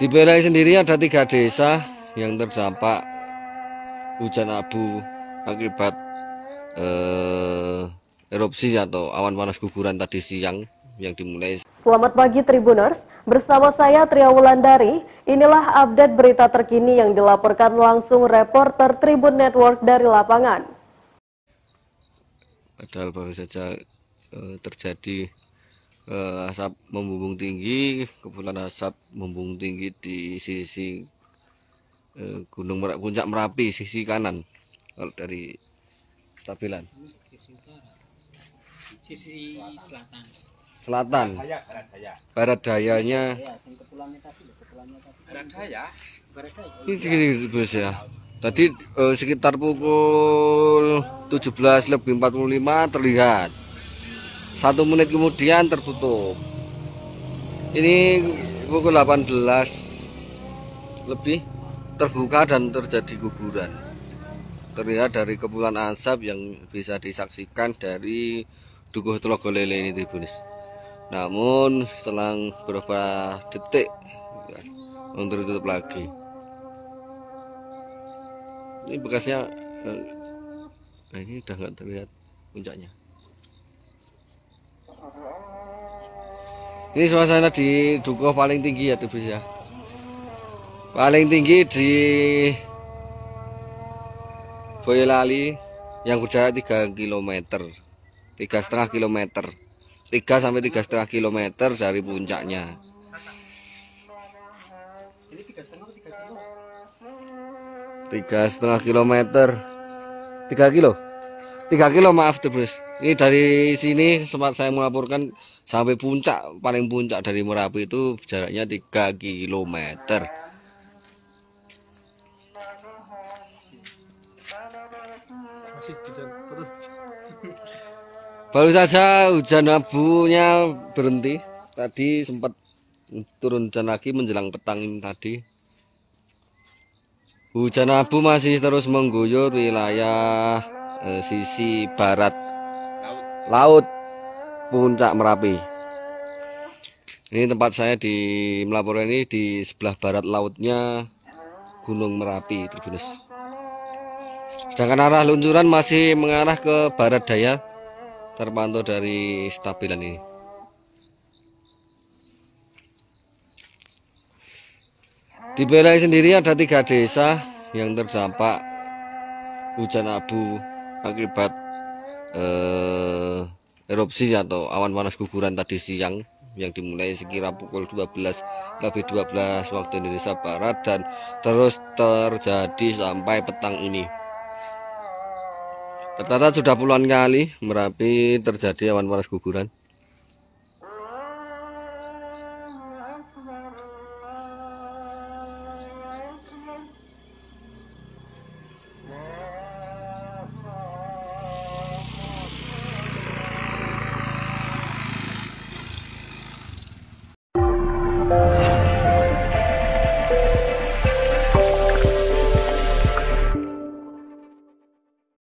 Di Berai sendiri ada tiga desa yang terdampak hujan abu akibat eh, erupsi atau awan panas guguran tadi siang yang dimulai. Selamat pagi Tribuners, bersama saya Tria Wulandari. Inilah update berita terkini yang dilaporkan langsung reporter Tribun Network dari lapangan. Padahal baru saja eh, terjadi eh, asap membumbung tinggi kepulan asap membumbung tinggi di sisi eh, gunung Merak puncak Merapi sisi kanan kalau dari stabilan sisi selatan selatan barat dayanya iya, barat daya ini ya tadi eh, sekitar pukul 17 lebih 45 terlihat satu menit kemudian tertutup ini pukul 18 lebih terbuka dan terjadi guguran terlihat dari kepulan asap yang bisa disaksikan dari Dukuh Telogo Lele ini Tribunis namun selang beberapa detik untuk tutup lagi ini bekasnya nah ini udah nggak terlihat puncaknya Ini suasana di Dukuh paling tinggi ya tuh ya. Paling tinggi di Boyolali yang berjarak 3 km. 3,5 km. 3 sampai 3,5 km dari puncaknya. Ini 3,5 km. 3 km. 3 kilo. 3 kilo maaf tuh, ini dari sini sempat saya melaporkan sampai puncak paling puncak dari Merapi itu jaraknya 3 km. Baru saja hujan abunya berhenti. Tadi sempat turun hujan lagi menjelang petang ini tadi. Hujan abu masih terus mengguyur wilayah eh, sisi barat laut puncak Merapi. Ini tempat saya di melaporkan ini di sebelah barat lautnya Gunung Merapi tertulis. Sedangkan arah luncuran masih mengarah ke barat daya terpantau dari stabilan ini. Di Belai sendiri ada tiga desa yang terdampak hujan abu akibat eh, erupsi atau awan panas guguran tadi siang yang dimulai sekira pukul 12 lebih 12 waktu Indonesia Barat dan terus terjadi sampai petang ini. Tercatat sudah puluhan kali Merapi terjadi awan panas guguran.